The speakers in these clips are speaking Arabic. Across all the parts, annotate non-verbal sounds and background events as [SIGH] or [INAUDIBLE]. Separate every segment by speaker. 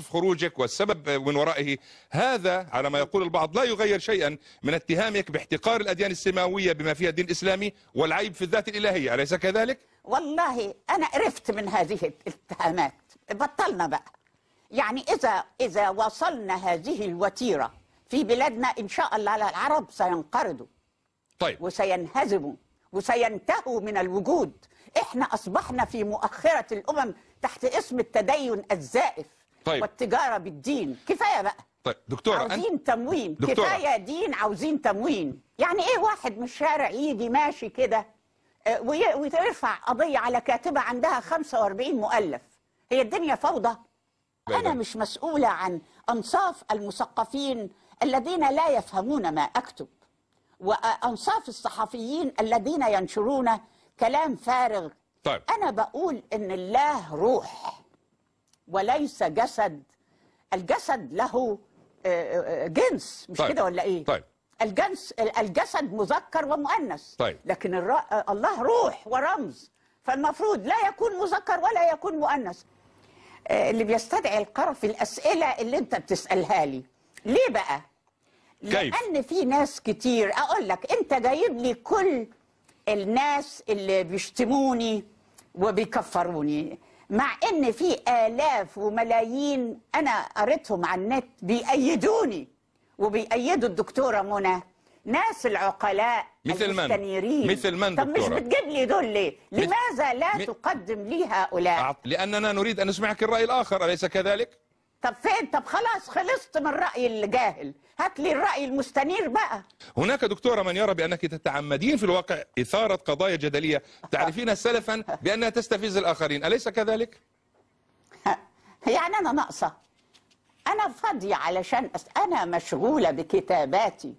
Speaker 1: وصف خروجك والسبب من ورائه هذا على ما يقول البعض لا يغير شيئا من اتهامك باحتقار الأديان السماوية بما فيها الدين الإسلامي والعيب في الذات الإلهية أليس كذلك؟
Speaker 2: والله أنا قرفت من هذه الاتهامات بطلنا بقى يعني إذا, إذا وصلنا هذه الوتيرة في بلادنا إن شاء الله العرب سينقرضوا طيب وسينهزموا وسينتهوا من الوجود احنا اصبحنا في مؤخره الامم تحت اسم التدين الزائف طيب. والتجاره بالدين كفايه بقى طيب دكتور عاوزين أنت... تموين دكتورة. كفايه دين عاوزين تموين يعني ايه واحد من الشارع يجي ماشي كده آه، ويرفع قضيه على كاتبه عندها 45 مؤلف هي الدنيا فوضى بيدي. انا مش مسؤوله عن انصاف المثقفين الذين لا يفهمون ما اكتب وانصاف الصحفيين الذين ينشرون كلام فارغ طيب. انا بقول ان الله روح وليس جسد الجسد له آه، آه، جنس مش طيب. كده ولا ايه طيب. الجنس الجسد مذكر ومؤنث طيب. لكن الر... آه، الله روح ورمز فالمفروض لا يكون مذكر ولا يكون مؤنث اللي بيستدعي القرف في الاسئله اللي انت بتسالها لي ليه بقى كيف؟ لان في ناس كتير اقول لك انت جايب لي كل الناس اللي بيشتموني وبيكفروني مع ان في الاف وملايين انا قريتهم على النت بيأيدوني وبيأيدوا الدكتوره منى ناس العقلاء مثل من مثل من طب مش بتجيب لي دول ليه؟ لماذا لا م... تقدم لي هؤلاء؟
Speaker 1: لاننا نريد ان نسمعك الراي الاخر اليس كذلك؟
Speaker 2: طب فين طب خلاص خلصت من الراي الجاهل هات لي الرأي المستنير بقى
Speaker 1: هناك دكتورة من يرى بأنك تتعمدين في الواقع إثارة قضايا جدلية تعرفين سلفا بأنها تستفز الآخرين أليس كذلك؟
Speaker 2: [LAUGHS] يعني أنا ناقصة أنا فاضية علشان أس... أنا مشغولة بكتاباتي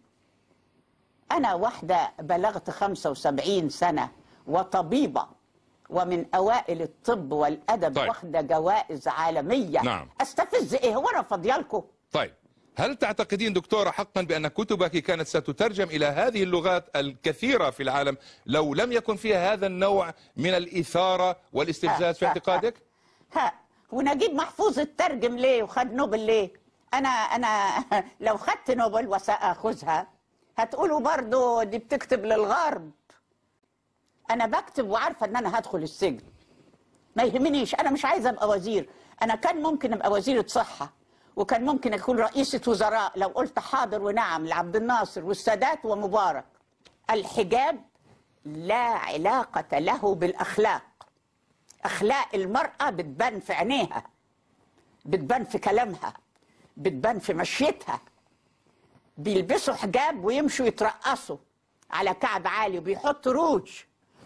Speaker 2: أنا واحدة بلغت 75 سنة وطبيبة ومن اوائل الطب والادب طيب. واخده جوائز عالميه نعم. استفز ايه هو انا فاضيه
Speaker 1: طيب هل تعتقدين دكتورة حقا بأن كتبك كانت ستترجم إلى هذه اللغات الكثيرة في العالم لو لم يكن فيها هذا النوع من الإثارة والاستفزاز في اعتقادك؟
Speaker 2: ها, ها ونجيب محفوظ الترجم ليه وخد نوبل ليه؟ أنا أنا [LAUGHS] لو خدت نوبل وسأخذها هتقولوا برضو دي بتكتب للغرب انا بكتب وعارفه ان انا هدخل السجن ما يهمنيش انا مش عايزه ابقى وزير انا كان ممكن ابقى وزيره صحه وكان ممكن اكون رئيسه وزراء لو قلت حاضر ونعم لعبد الناصر والسادات ومبارك الحجاب لا علاقه له بالاخلاق اخلاق المراه بتبان في عينيها بتبان في كلامها بتبان في مشيتها بيلبسوا حجاب ويمشوا يترقصوا على كعب عالي وبيحطوا روج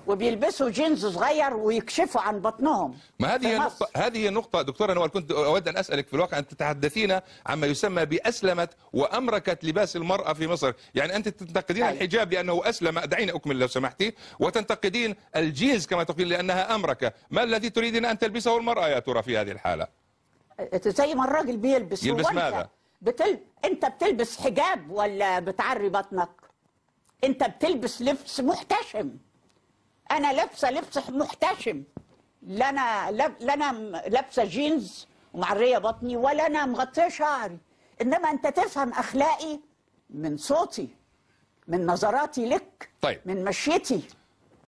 Speaker 2: وبيلبسوا جينز صغير ويكشفوا عن بطنهم
Speaker 1: ما هذه نقطة هذه نقطة دكتورة نوال كنت أود أن أسألك في الواقع أن تتحدثين عما يسمى بأسلمت وأمركت لباس المرأة في مصر يعني أنت تنتقدين أي. طيب. الحجاب لأنه أسلم دعيني أكمل لو سمحتي وتنتقدين الجينز كما تقول لأنها أمركة ما الذي تريدين أن تلبسه المرأة يا ترى في هذه الحالة
Speaker 2: أه، زي ما الراجل بيلبس يلبس ماذا بتل... أنت بتلبس حجاب ولا بتعري بطنك أنت بتلبس لبس محتشم انا لابسه لبس محتشم لا انا لا انا لابسه جينز ومعريه بطني ولا انا مغطيه شعري انما انت تفهم اخلاقي من صوتي من نظراتي لك طيب. من مشيتي